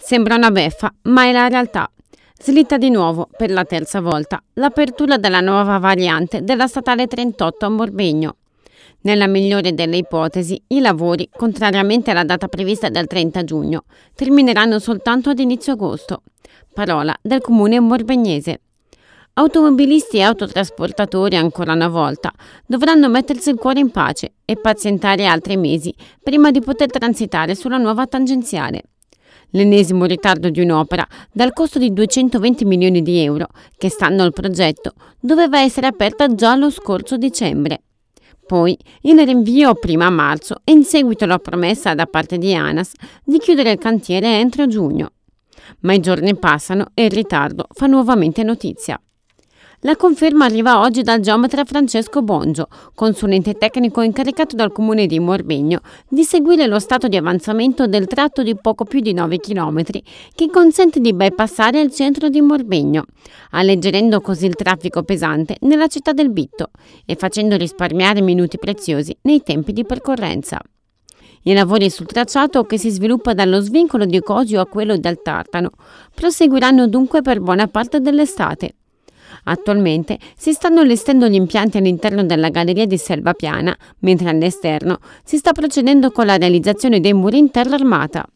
Sembra una beffa, ma è la realtà. Slitta di nuovo, per la terza volta, l'apertura della nuova variante della statale 38 a Morbegno. Nella migliore delle ipotesi, i lavori, contrariamente alla data prevista del 30 giugno, termineranno soltanto ad inizio agosto. Parola del comune morbegnese. Automobilisti e autotrasportatori ancora una volta dovranno mettersi il cuore in pace e pazientare altri mesi prima di poter transitare sulla nuova tangenziale l'ennesimo ritardo di un'opera dal costo di 220 milioni di euro che, stando al progetto, doveva essere aperta già lo scorso dicembre. Poi il rinvio prima a marzo e in seguito la promessa da parte di ANAS di chiudere il cantiere entro giugno. Ma i giorni passano e il ritardo fa nuovamente notizia. La conferma arriva oggi dal geometra Francesco Bongio, consulente tecnico incaricato dal comune di Morbegno di seguire lo stato di avanzamento del tratto di poco più di 9 km che consente di bypassare il centro di Morbegno, alleggerendo così il traffico pesante nella città del Bitto e facendo risparmiare minuti preziosi nei tempi di percorrenza. I lavori sul tracciato che si sviluppa dallo svincolo di Cosio a quello del Tartano proseguiranno dunque per buona parte dell'estate. Attualmente si stanno allestendo gli impianti all'interno della galleria di Selva Piana, mentre all'esterno si sta procedendo con la realizzazione dei muri in terra armata.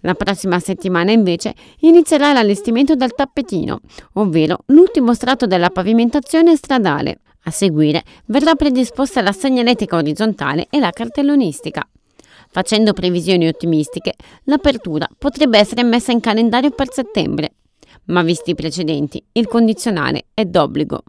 La prossima settimana invece inizierà l'allestimento del tappetino, ovvero l'ultimo strato della pavimentazione stradale. A seguire verrà predisposta la segnaletica orizzontale e la cartellonistica. Facendo previsioni ottimistiche, l'apertura potrebbe essere messa in calendario per settembre ma visti i precedenti, il condizionale è d'obbligo.